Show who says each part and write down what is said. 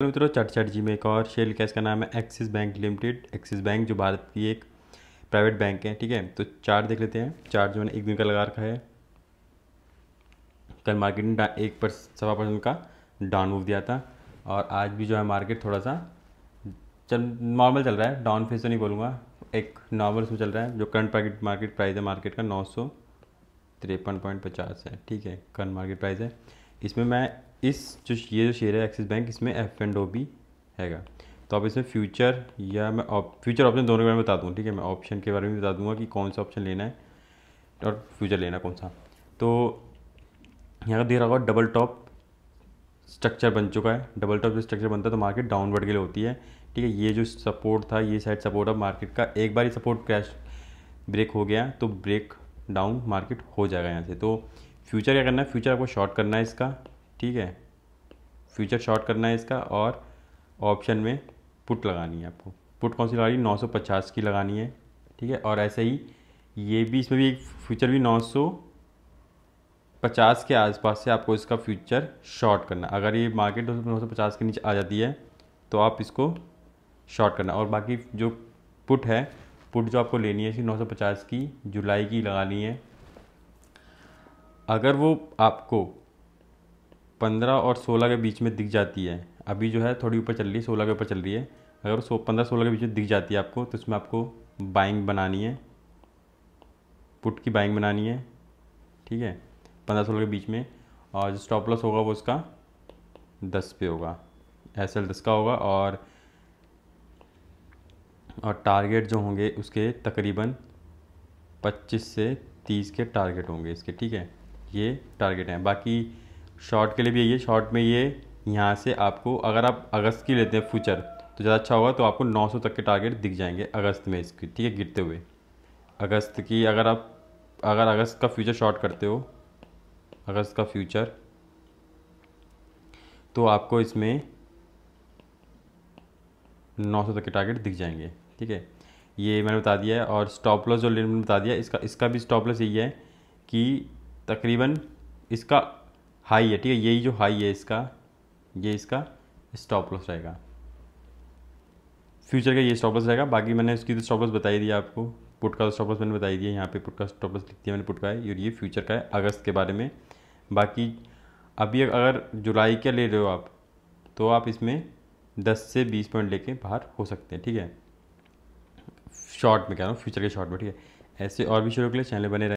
Speaker 1: तो मित्रों चट चट जी में एक और शेल का इसका नाम है Axis bank limited Axis bank जो भारत की एक प्राइवेट बैंक है ठीक है तो चार देख लेते हैं चार जो है एक दिन का लगा रखा है कल मार्केट ने एक पर सवा परसेंट का डाउन मूव दिया था और आज भी जो है मार्केट थोड़ा सा चल नॉर्मल चल रहा है डाउन फेस तो नहीं बोलूँगा एक नॉर्मल उसमें चल रहा है जो करंट मार्केट प्राइस है मार्केट का नौ सौ तिरपन पॉइंट पचास है ठीक है करंट मार्केट प्राइस है इसमें मैं इस जो ये जो शेयर है एक्सिस बैंक इसमें एफ एंड ओ भी हैगा तो आप इसमें फ्यूचर या मैं फ्यूचर ऑप्शन दोनों के बारे में बता दूँ ठीक है मैं ऑप्शन के बारे में बता दूँगा कि कौन सा ऑप्शन लेना है और फ्यूचर लेना कौन सा तो यहाँ का दे रहा होगा डबल टॉप स्ट्रक्चर बन चुका है डबल टॉप जो स्ट्रक्चर बनता है तो मार्केट डाउनवर्ड के लिए होती है ठीक है ये जो सपोर्ट था ये साइड सपोर्ट अब मार्केट का एक बार ही सपोर्ट क्रैश ब्रेक हो गया तो ब्रेक डाउन मार्केट हो जाएगा यहाँ से तो फ्यूचर क्या करना है फ्यूचर आपको शॉर्ट करना है इसका ठीक है फ्यूचर शॉर्ट करना है इसका और ऑप्शन में पुट लगानी है आपको पुट कौन सी लगानी नौ सौ पचास की लगानी है ठीक है और ऐसे ही ये भी इसमें भी एक फ्यूचर भी नौ सौ पचास के आसपास से आपको इसका फ्यूचर शॉर्ट करना अगर ये मार्केट नौ सौ पचास के नीचे आ जाती है तो आप इसको शॉर्ट करना और बाकी जो पुट है पुट जो आपको लेनी है इसकी नौ सौ पचास की जुलाई की लगानी है अगर वो आपको पंद्रह और सोलह के बीच में दिख जाती है अभी जो है थोड़ी ऊपर चल रही है सोलह के ऊपर चल रही है अगर सो पंद्रह सोलह के बीच में दिख जाती है आपको तो इसमें आपको बाइंग बनानी है पुट की बाइंग बनानी है ठीक है पंद्रह सोलह के बीच में और जो स्टॉप लॉस होगा वो उसका दस पे होगा एस एल दस का होगा और और टारगेट जो होंगे उसके तकरीबन पच्चीस से तीस के टारगेट होंगे इसके ठीक है ये टारगेट हैं बाकी शॉर्ट के लिए भी यही है शॉर्ट में ये यहाँ से आपको अगर आप अगस्त की लेते हैं फ्यूचर तो ज़्यादा अच्छा होगा तो आपको 900 तक के टारगेट दिख जाएंगे अगस्त में इसकी ठीक है गिरते हुए अगस्त की अगर आप अगर अगस्त का फ्यूचर शॉर्ट करते हो अगस्त का फ्यूचर तो आपको इसमें 900 तक के टारगेट दिख जाएंगे ठीक है ये मैंने बता दिया है और स्टॉप लॉस जो लिमिट बता दिया इसका इसका भी स्टॉप लॉस यही है कि तकरीबन इसका हाई है ठीक है यही जो हाई है इसका ये इसका स्टॉप लॉस रहेगा फ्यूचर का ये स्टॉप लॉस रहेगा बाकी मैंने उसकी तो स्टॉप लॉस बताई दिया आपको पुट का स्टॉप तो लॉस मैंने बताई दिया यहाँ पे पुट का स्टॉप लॉस लिख दिया मैंने पुट का है और ये फ्यूचर का है अगस्त के बारे में बाकी अभी अगर जुलाई का ले रहे हो आप तो आप इसमें दस से बीस पॉइंट लेके बाहर हो सकते हैं ठीक है शॉर्ट में कह रहा हूँ फ्यूचर के शॉर्ट में ठीक है ऐसे और भी शुरू के लिए चैनल बने रहे